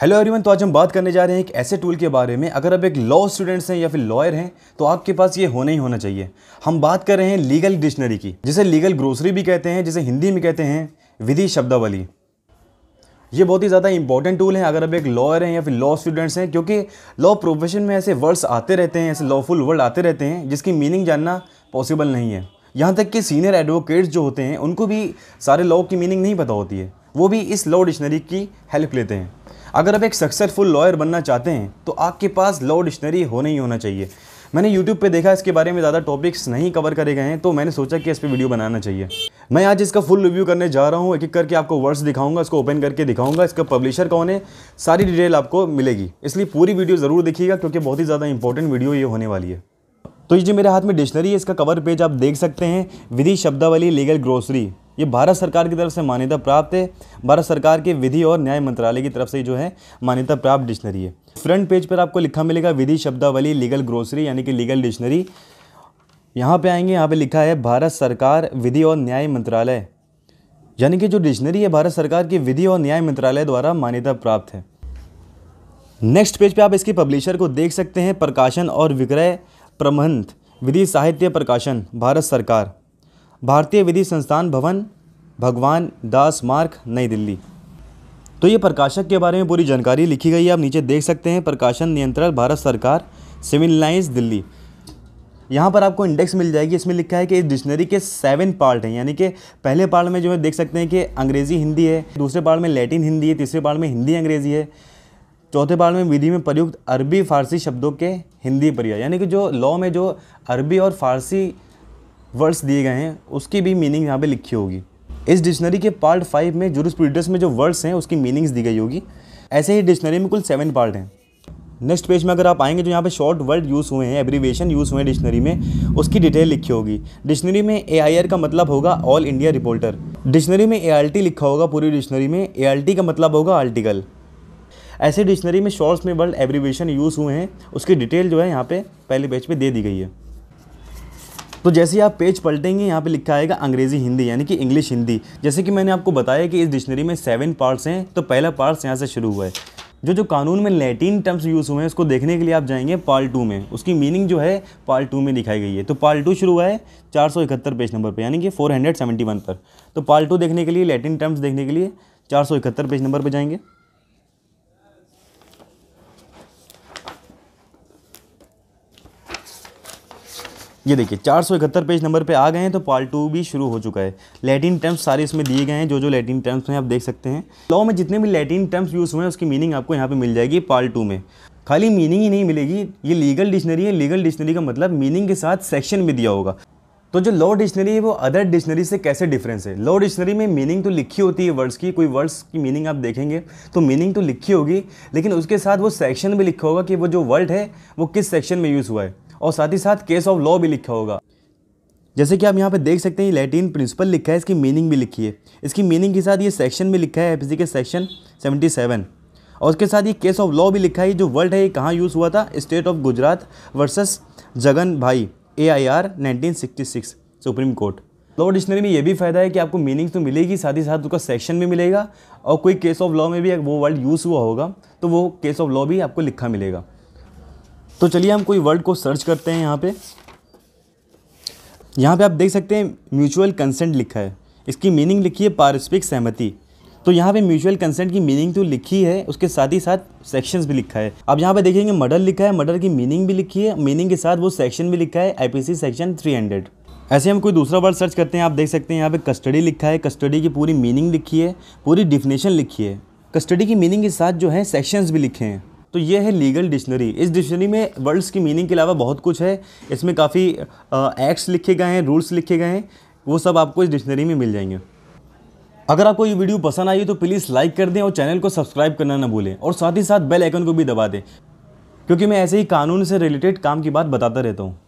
hello everyone तो आज हम बात करने जा रहे हैं एक ऐसे टूल के बारे में अगर आप एक लॉ स्टूडेंट्स हैं या फिर लॉयर हैं तो आपके पास ये होना ही होना चाहिए हम बात कर रहे हैं लीगल डिक्शनरी की जिसे लीगल ग्रोसरी भी कहते हैं जिसे हिंदी में कहते हैं विधि शब्दावली ये बहुत ही ज़्यादा इंपॉर्टेंट टूल है अगर आप एक लॉयर हैं या फिर लॉ स्टूडेंट्स हैं क्योंकि लॉ प्रोफेशन में ऐसे वर्ड्स आते रहते हैं ऐसे लॉफुल वर्ड आते रहते हैं जिसकी मीनिंग जानना पॉसिबल नहीं है यहाँ तक कि सीनियर एडवोकेट्स जो होते हैं उनको भी सारे लॉ की मीनिंग नहीं पता होती है वो भी इस लॉ डिक्शनरी की हेल्प लेते हैं अगर आप एक सक्सेसफुल लॉयर बनना चाहते हैं तो आपके पास लॉ डिक्शनरी होना ही होना चाहिए मैंने यूट्यूब पे देखा इसके बारे में ज़्यादा टॉपिक्स नहीं कवर करे गए हैं तो मैंने सोचा कि इस पर वीडियो बनाना चाहिए मैं आज इसका फुल रिव्यू करने जा रहा हूँ एक एक करके आपको वर्ड्स दिखाऊंगा इसको ओपन करके दिखाऊंगा इसका पब्लिशर कौन है सारी डिटेल आपको मिलेगी इसलिए पूरी वीडियो ज़रूर देखिएगा क्योंकि बहुत ही ज़्यादा इंपॉर्टेंट वीडियो ये होने वाली है तो ये जो मेरे हाथ में डिक्शनरी है इसका कवर पेज आप देख सकते हैं विधि शब्दावली लीगल ग्रोसरी ये भारत सरकार की तरफ से मान्यता प्राप्त है भारत सरकार के विधि और न्याय मंत्रालय की तरफ से जो है मान्यता प्राप्त डिक्शनरी है फ्रंट पेज पर आपको लिखा मिलेगा विधि शब्दावली लीगल ग्रोसरी यानी कि लीगल डिक्शनरी यहाँ पे आएंगे यहाँ पे लिखा है भारत सरकार विधि और न्याय मंत्रालय यानी कि जो डिक्शनरी है भारत सरकार की विधि और न्याय मंत्रालय द्वारा मान्यता प्राप्त है नेक्स्ट पेज पे आप इसके पब्लिशर को देख सकते हैं प्रकाशन और विक्रय प्रबंध विधि साहित्य प्रकाशन भारत सरकार भारतीय विधि संस्थान भवन भगवान दास मार्ग नई दिल्ली तो ये प्रकाशक के बारे में पूरी जानकारी लिखी गई है आप नीचे देख सकते हैं प्रकाशन नियंत्रण भारत सरकार सिविल लाइन्स दिल्ली यहाँ पर आपको इंडेक्स मिल जाएगी इसमें लिखा है कि इस डिक्शनरी के सेवन पार्ट हैं यानी कि पहले पार्ट में जो है देख सकते हैं कि अंग्रेज़ी हिंदी है दूसरे पार्ट में लैटिन हिंदी है तीसरे पार्ट में हिंदी अंग्रेज़ी है चौथे पार्ट में विधि में प्रयुक्त अरबी फारसी शब्दों के हिंदी पर्याय यानी कि जो लॉ में जो अरबी और फारसी वर्ड्स दिए गए हैं उसकी भी मीनिंग यहाँ पे लिखी होगी इस डिक्शनरी के पार्ट फाइव में जुरिस्प्रूडेंस में जो वर्ड्स हैं उसकी मीनिंग्स दी गई होगी ऐसे ही डिक्शनरी में कुल सेवन पार्ट हैं नेक्स्ट पेज में अगर आप आएंगे तो यहाँ पे शॉर्ट वर्ड यूज़ हुए हैं एब्रीवेशन यूज़ हुए हैं डिक्शनरी में उसकी डिटेल लिखी होगी डिक्शनरी में ए का मतलब होगा ऑल इंडिया रिपोर्टर डिक्शनरी में ए लिखा होगा पूरी डिक्शनरी में ए का मतलब होगा आर्टिकल ऐसे डिक्शनरी में शॉर्ट्स में वर्ड एब्रीवेशन यूज़ हुए हैं उसकी डिटेल जो है यहाँ पे पहले पेज पे दे दी गई है तो जैसे आप पेज पलटेंगे यहाँ पे लिखा आएगा अंग्रेज़ी हिंदी यानी कि इंग्लिश हिंदी जैसे कि मैंने आपको बताया कि इस डिक्शनरी में सेवन पार्ट्स हैं तो पहला पार्ट्स यहाँ से शुरू हुआ है जो जो कानून में लैटिन टर्म्स यूज़ हुए हैं उसको देखने के लिए आप जाएंगे पार्ट टू में उसकी मीनिंग जो है पार्ट टू में दिखाई गई है तो पार्ट टू शुरू हुआ है चार सौ इकहत्तर पेज नंबर पर यानी कि फोर हंड्रेड सेवेंटी वन पर तो पार्ट टू देखने के लिए लैटिन टर्म्स देखने के लिए चार सौ इकहत्तर पेज नंबर पर जाएंगे ये देखिए चार सौ इकहत्तर पेज नंबर पे आ गए हैं तो पार्ट टू भी शुरू हो चुका है लैटिन टर्म्स सारे इसमें दिए गए हैं जो जो लैटिन टर्म्स हैं आप देख सकते हैं लॉ में जितने भी लैटिन टर्म्स यूज़ हुए हैं उसकी मीनिंग आपको यहाँ पर मिल जाएगी पार्ट टू में खाली मीनिंग ही नहीं मिलेगी ये लीगल डिक्शनरी है लीगल डिक्शनरी का मतलब मीनिंग के साथ सेक्शन भी दिया होगा तो जो लॉ डिक्शनरी है वो अदर डिक्शनरी से कैसे डिफरेंस है लॉ डिक्शनरी में मीनिंग तो लिखी होती है वर्ड्स की कोई वर्ड्स की मीनिंग आप देखेंगे तो मीनिंग तो लिखी होगी लेकिन उसके साथ वो सेक्शन भी लिखा होगा कि वो जो वर्ड है वो किस सेक्शन में यूज़ हुआ है और साथ ही साथ केस ऑफ लॉ भी लिखा होगा जैसे कि आप यहाँ पे देख सकते हैं लैटिन प्रिंसिपल लिखा है इसकी मीनिंग भी लिखी है इसकी मीनिंग के साथ ये सेक्शन भी लिखा है एफ के सेक्शन 77 और उसके साथ ये केस ऑफ लॉ भी लिखा है जो वर्ल्ड है ये कहाँ यूज़ हुआ था state of Gujarat versus Jagan bhai A I R supreme court law dictionary में ये भी फ़ायदा है कि आपको मीनिंग तो मिलेगी साथ ही साथ उसका सेक्शन भी मिलेगा और कोई केस ऑफ लॉ में भी वो वर्ड यूज़ हुआ होगा तो वो केस ऑफ लॉ भी आपको लिखा मिलेगा तो चलिए हम कोई वर्ड को सर्च करते हैं यहाँ पे यहाँ पे आप देख सकते हैं म्यूचुअल कंसेंट लिखा है इसकी मीनिंग लिखी है पारस्परिक सहमति तो यहाँ पे म्यूचुअल कंसेंट की मीनिंग तो लिखी है उसके साथ ही साथ सेक्शंस भी लिखा है अब यहाँ पे देखेंगे मर्डर लिखा है मर्डर की मीनिंग भी लिखी है मीनिंग के साथ वो सेक्शन भी लिखा है आईपीसी सेक्शन 300 ऐसे हम कोई दूसरा वर्ड सर्च करते हैं आप देख सकते हैं यहाँ पे कस्टडी लिखा है कस्टडी की पूरी मीनिंग लिखी है पूरी डिफिनेशन लिखी है कस्टडी की मीनिंग के साथ जो है सेक्शंस भी लिखे हैं तो ये है लीगल डिक्शनरी इस डिक्शनरी में वर्ड्स की मीनिंग के अलावा बहुत कुछ है इसमें काफ़ी एक्ट्स लिखे गए हैं रूल्स लिखे गए हैं वो सब आपको इस डिक्शनरी में मिल जाएंगे अगर आपको ये वीडियो पसंद आई तो प्लीज़ लाइक कर दें और चैनल को सब्सक्राइब करना ना भूलें और साथ ही साथ बेल आइकन को भी दबा दें क्योंकि मैं ऐसे ही कानून से रिलेटेड काम की बात बताता रहता हूँ